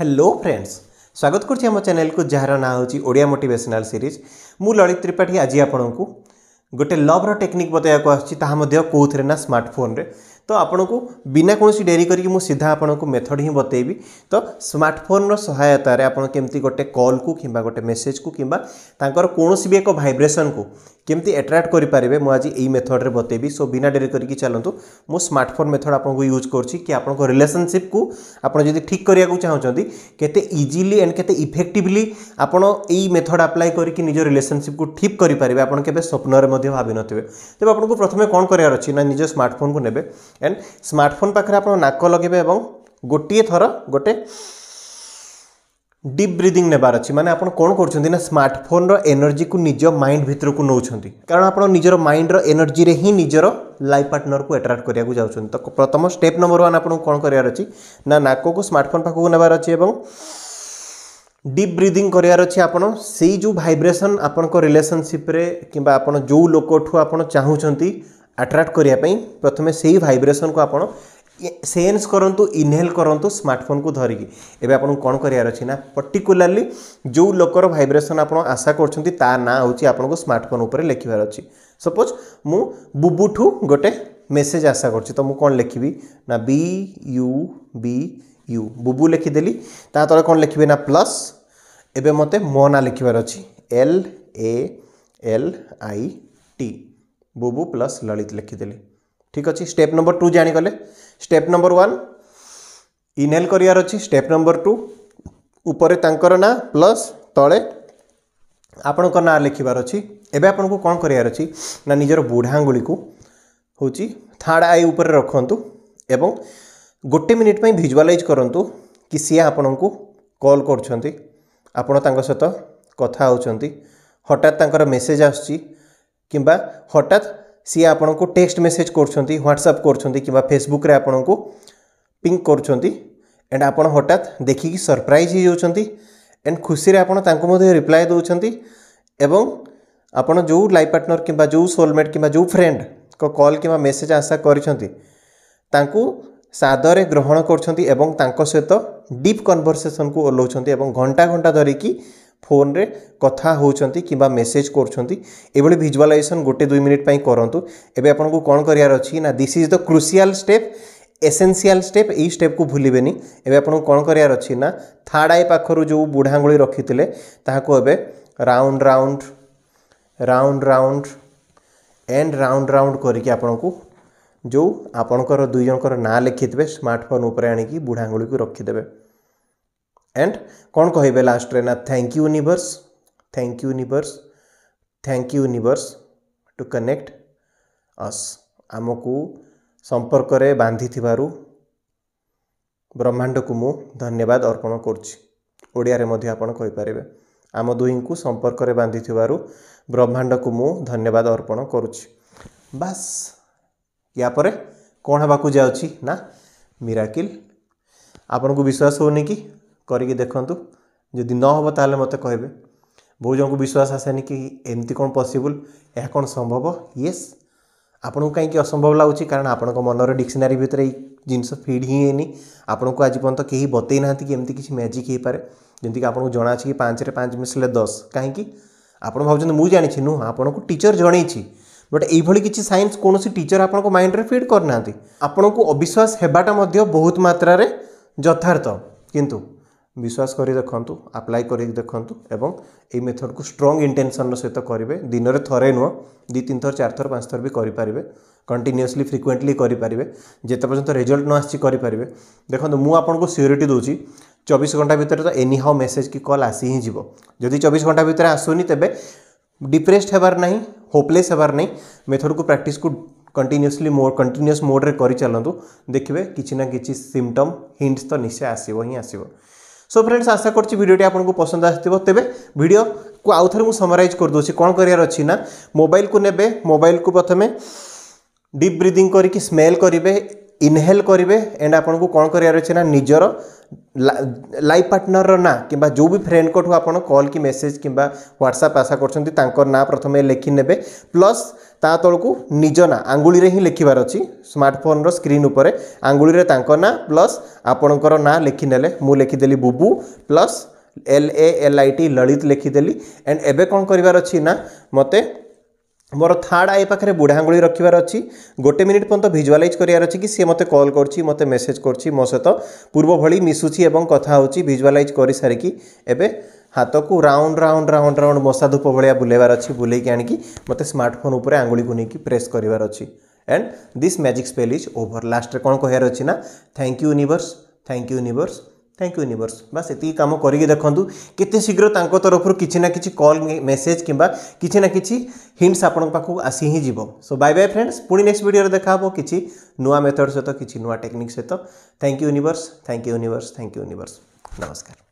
hello friends স্বাগত করছি আমার চ্যানেলকু যার না হচ্ছে ওড়িয়া মোটিভেশনাল সিরিজ মু ললিত ত্রিপাঠী আজ আপনার গোটে লভ্র টেকনিক বতাইবাকু আসছি তাহা মধ্যে কোথায় না স্মার্টফোন্রে তো আপনার বিনা কোণী ডেরি করি মু সিধা আপনার মেথড হি বতাইবি তো স্মার্টফোনর সহায়তার আপনার কেমতি গোটে কল কু কিংবা গোটে মেসেজ কু কিংবা তাঁর কৌশি বি এক ভাইব্রেসন কু কেমতি আট্রাক্ট করে পারে মু আজ এই মেথডে বতাইবি সো বিনা ডেরি করি চালু মু স্মার্টফোন মেথড আপনার ইউজ করছি কি আপনার রিলেসনশিপ কু আপনার যদি ঠিক করা চাহুমান কেতে ইজিলি এন্ড কেতে ইফেক্টিভলি আপনার এই মেথড আপ্লাই করি নিজ রিলেসনশিপ কু ঠিক করে পারে আপনার কেবে স্বপ্নরে ভাবি নথিবে তবে আপনার প্রথমে কম করার অছি না নিজ স্মার্টফোন কু নেবে এন্ড স্মার্টফোন পাখে আপনার নাক লগাইবে এবং গোটিয়ে থর গোটে ডিপ ব্রিদিং নেবার অছি মানে আপনার কোণ করছেন না স্মার্টফোনর এনর্জি কু নিজ মাইন্ড ভিতরক নৌঁচান কারণ আপনার নিজের মাইন্ডর এনর্জি হি নিজের লাইফ পার্টনর কু আট্রাক্ট করা যাচ্ছেন তো প্রথম স্টেপ নম্বর ওয়ান আপনার কোণ করার অছি না নাকু স্মার্টফোন পাখক নেবার অছি এবং ডিপ ব্রিদিং করার অছি আপনার সেই যে ভাইব্রেসন আপনার রিলেসনশিপে কিংবা আপনার যে লোকঠু আপনার চাহুমান আট্রাক্ট করা প্রথমে সেই ভাইব্রেসন কু আপনার ସେନ୍ସ କରନ୍ତୁ ଇନହେଲ୍ କରନ୍ତୁ ସ୍ମାର୍ଟଫୋନ୍କୁ ଧରିକି ଏବେ ଆପଣଙ୍କୁ କ'ଣ କରିବାର ଅଛି ନା ପର୍ଟିକୁଲାରଲି ଯେଉଁ ଲୋକର ଭାଇବ୍ରେସନ୍ ଆପଣ ଆଶା କରୁଛନ୍ତି ତା ନାଁ ହେଉଛି ଆପଣଙ୍କୁ ସ୍ମାର୍ଟଫୋନ୍ ଉପରେ ଲେଖିବାର ଅଛି ସପୋଜ୍ ମୁଁ ବୁବୁଠୁ ଗୋଟେ ମେସେଜ୍ ଆଶା କରୁଛି ତ ମୁଁ କ'ଣ ଲେଖିବି ନା ବି ୟୁ ବି ୟୁ ବୁବୁ ଲେଖିଦେଲି ତା ତଳେ କ'ଣ ଲେଖିବି ନା ପ୍ଲସ୍ ଏବେ ମୋତେ ମୋ ନାଁ ଲେଖିବାର ଅଛି L A L I T Bubu plus Lalit ଲେଖିଦେଲି ঠিক আছে স্টেপ নম্বর টু জাগলে স্টেপ নম্বর ওয়ান ইনহেল করিবার অছি স্টেপ নম্বর টু উপরে তাঁকর না প্লস তলে ଆପଣଙ୍କ ନାଁ ଲେଖିବାର ଅଛି ଏବେ ଆପଣଙ୍କୁ କ'ଣ କରିବାର ଅଛି ନା ନିଜର ବୁଢ଼ା ଆଙ୍ଗୁଳିକୁ ହେଉଛି ଥାର୍ଡ଼ ଆଇ ଉପରେ ରଖନ୍ତୁ ଏବଂ ଗୋଟେ ମିନିଟ୍ ପାଇଁ ଭିଜୁଆଲାଇଜ୍ କରନ୍ତୁ କି ସିଏ ଆପଣଙ୍କୁ କଲ୍ କରୁଛନ୍ତି ଆପଣ ତାଙ୍କ ସହିତ କଥା ହେଉଛନ୍ତି ହଠାତ୍ ତାଙ୍କର ମେସେଜ୍ ଆସୁଛି କିମ୍ବା ହଠାତ୍ सी आपन को टेक्स्ट मेसेज कर ह्वाट्सअप कर फेसबुक आपन को पिंग कर एंड आप हठात देखिकी सरप्राइज हो जाती एंड खुशी आपड़ रिप्लाए दौरान एवं ଆପଣ ଯେଉଁ ଲାଇଫ୍ ପାର୍ଟନର୍ କିମ୍ବା ଯେଉଁ ସୋଲମେଟ୍ କିମ୍ବା ଯେଉଁ ଫ୍ରେଣ୍ଡଙ୍କ କଲ୍ କିମ୍ବା ମେସେଜ୍ ଆଶା କରିଛନ୍ତି ତାଙ୍କୁ ସାଦରେ ଗ୍ରହଣ କରୁଛନ୍ତି ଏବଂ ତାଙ୍କ ସହିତ ଡିପ୍ କନଭରସେସନ୍କୁ ଓହ୍ଲାଉଛନ୍ତି ଏବଂ ଘଣ୍ଟା ଘଣ୍ଟା ଧରିକି ফোন্রে কথা ହେଉଛନ୍ତି କିମ୍ବା ମେସେଜ୍ କରୁଛନ୍ତି ଏଭଳି ଭିଜୁଆଲାଇଜେସନ୍ ଗୋଟେ ଦୁଇ ମିନିଟ୍ ପାଇଁ କରନ୍ତୁ ଏବେ ଆପଣଙ୍କୁ କ'ଣ କରିବାର ଅଛି ନା this is the crucial step essential step ଏଇ ଷ୍ଟେପ୍କୁ ଭୁଲିବେନି ଏବେ ଆପଣଙ୍କୁ କ'ଣ କରିବାର ଅଛି ନା ଥାର୍ଡ଼ ଆଇ ପାଖରୁ ଯେଉଁ ବୁଢ଼ା ଆଙ୍ଗୁଳି ରଖିଥିଲେ ତାହାକୁ ଏବେ round round round round and round round କରିକି ଆପଣଙ୍କୁ ଯେଉଁ ଆପଣଙ୍କର ଦୁଇ ଜଣଙ୍କର ନାଁ ଲେଖିଥିବେ ସ୍ମାର୍ଟଫୋନ୍ ଉପରେ ଆଣିକି ବୁଢ଼ା ଆଙ୍ଗୁଳିକୁ ରଖିଦେବେ एंड कौन कहे लास्ट्रे ना thank you universe thank you universe thank you universe to connect us आमକୁ ସମ୍ପର୍କରେ ବାନ୍ଧିଥିବାରୁ ବ୍ରହ୍ମାଣ୍ଡକୁ ମୁଁ ଧନ୍ୟବାଦ ଅର୍ପଣ କରୁଛି ଓଡ଼ିଆରେ ମଧ୍ୟ ଆପଣ କହିପାରିବେ ଆମ ଦୁହିଁଙ୍କୁ ସମ୍ପର୍କରେ ବାନ୍ଧିଥିବାରୁ ବ୍ରହ୍ମାଣ୍ଡକୁ ମୁଁ ଧନ୍ୟବାଦ ଅର୍ପଣ କରୁଛି ବାସ୍ ୟା ପରେ କ'ଣ ହେବାକୁ ଯାଉଛି ନା ମିରାକିଲ୍ ଆପଣଙ୍କୁ ବିଶ୍ୱାସ ହେଉନି କି କରିକି ଦେଖନ୍ତୁ ଯଦି ନ ହେବ ତାହେଲେ ମୋତେ କହିବେ ବହୁତ ଜଣଙ୍କୁ ବିଶ୍ୱାସ ଆସେନି କି ଏମିତି କ'ଣ ପସିବୁଲ୍ ଏହା କ'ଣ ସମ୍ଭବ ୟେସ୍ ଆପଣଙ୍କୁ କାହିଁକି ଅସମ୍ଭବ ଲାଗୁଛି କାରଣ ଆପଣଙ୍କ ମନର ଡିକ୍ସନାରୀ ଭିତରେ ଏଇ ଜିନିଷ ଫିଡ୍ ହିଁ ହେଇନି ଆପଣଙ୍କୁ ଆଜି ପର୍ଯ୍ୟନ୍ତ କେହି ବତେଇ ନାହାନ୍ତି କି ଏମିତି କିଛି ମ୍ୟାଜିକ୍ ହେଇପାରେ ଯେମିତିକି ଆପଣଙ୍କୁ ଜଣାଅଛି କି ପାଞ୍ଚରେ ପାଞ୍ଚ ମିଶିଲେ ଦଶ କାହିଁକି ଆପଣ ଭାବୁଛନ୍ତି ମୁଁ ଜାଣିଛି ନୁହଁ ଆପଣଙ୍କୁ ଟିଚର୍ ଜଣେଇଛି ବଟ୍ ଏଇଭଳି କିଛି ସାଇନ୍ସ କୌଣସି ଟିଚର୍ ଆପଣଙ୍କ ମାଇଣ୍ଡରେ ଫିଡ୍ କରିନାହାନ୍ତି ଆପଣଙ୍କୁ ଅବିଶ୍ୱାସ ହେବାଟା ମଧ୍ୟ ବହୁତ ମାତ୍ରାରେ ଯଥାର୍ଥ କିନ୍ତୁ विश्वास कर देखु आप्लाय कर देखु एवं ये मेथड को स्ट्रंग इंटेनसन सहित करेंगे दिन में थे नुह दु तीन थर चार थर पाँच थर भी करेंगे कंटिन्यूसली फ्रिक्वेंटली करेंगे जिते पर्यटन रेजल्ट न आसीपरेंगे देखो मुझे सीओरीटी दूसरी चबीस घंटा भितर तो एनी हाउ मेसेज कि कल आसी ही जीव जदि चबीस घंटा भितर आसुनी तेरे डिप्रेस्ड हेबार ना होपलेस हेबार ना मेथड को प्राक्ट को कंटिन्यूसली मोड कंटिन्यूस मोड्रे कर देखिए किसी ना कि सिमटम हिंट्स तो निश्चय आसव ही आसो সো ফ্রেন্ডস আশা করছি ভিডিওটি আপনার পসন্দ আসব তেমন ভিডিও কু আউথরে মু সমরাইজ করেদেছি কোণ করার অছি না মোবাইল কু নেবে মোবাইল কু প্রথমে ডিপ ব্রিদিং করি স্মেল করবে ইনহেল করবে এন্ড আপনার কোণ করার অছে না নিজের লাইফ পার্টনর না কিংবা যে বি ফ্রেন্ডঙ্ঠু আপনার কল কি মেসেজ কিংবা হোয়াটসঅ্যাপ আশা করছেন তাঁর না প্রথমে লেখি নেবে প্লস ତା ତଳକୁ ନିଜ ନାଁ ଆଙ୍ଗୁଳିରେ ହିଁ ଲେଖିବାର ଅଛି ସ୍ମାର୍ଟଫୋନ୍ର ସ୍କ୍ରିନ୍ ଉପରେ ଆଙ୍ଗୁଳିରେ ତାଙ୍କ ନାଁ ପ୍ଲସ୍ ଆପଣଙ୍କର ନାଁ ଲେଖିନେଲେ ମୁଁ ଲେଖିଦେଲି Bubu plus L A L I T Lalit ଲେଖିଦେଲି ଆଣ୍ଡ ଏବେ କ'ଣ କରିବାର ଅଛି ନା ମୋତେ ମୋର ଥାର୍ଡ଼ ଆଇ ପାଖରେ ବୁଢ଼ା ଆଙ୍ଗୁଳି ରଖିବାର ଅଛି ଗୋଟେ ମିନିଟ୍ ପର୍ଯ୍ୟନ୍ତ ଭିଜୁଆଲାଇଜ୍ କରିବାର ଅଛି କି ସିଏ ମୋତେ କଲ୍ କରୁଛି ମୋତେ ମେସେଜ୍ କରୁଛି ମୋ ସହିତ ପୂର୍ବ ଭଳି ମିଶୁଛି ଏବଂ କଥା ହେଉଛି ଭିଜୁଆଲାଇଜ୍ କରିସାରିକି ଏବେ ହାତକୁ ରାଉଣ୍ଡ ରାଉଣ୍ଡ ରାଉଣ୍ଡ ରାଉଣ୍ଡ ମଶା ଧୂପ ଭଳିଆ ବୁଲେଇବାର ଅଛି ବୁଲେଇକି ଆଣିକି ମୋତେ ସ୍ମାର୍ଟଫୋନ୍ ଉପରେ ଆଙ୍ଗୁଳିକୁ ନେଇକି ପ୍ରେସ୍ କରିବାର ଅଛି and this magic spell is over ଲାଷ୍ଟରେ କ'ଣ କହିବାର ଅଛି ନା thank you universe thank you universe thank you universe ବାସ୍ ଏତିକି କାମ କରିକି ଦେଖନ୍ତୁ କେତେ ଶୀଘ୍ର ତାଙ୍କ ତରଫରୁ କିଛି ନା କିଛି କଲ୍ ମେସେଜ୍ କିମ୍ବା କିଛି ନା କିଛି ହିଣ୍ଟସ୍ ଆପଣଙ୍କ ପାଖକୁ ଆସି ହିଁ ଯିବ ସୋ ବାଇ ବାଇ ଫ୍ରେଣ୍ଡସ୍ ପୁଣି ନେକ୍ସଟ ଭିଡ଼ିଓରେ ଦେଖାହେବ କିଛି ନୂଆ ମେଥଡ଼ ସହିତ କିଛି ନୂଆ ଟେକ୍ନିକ୍ ସହିତ thank you universe thank you universe thank you universe ନମସ୍କାର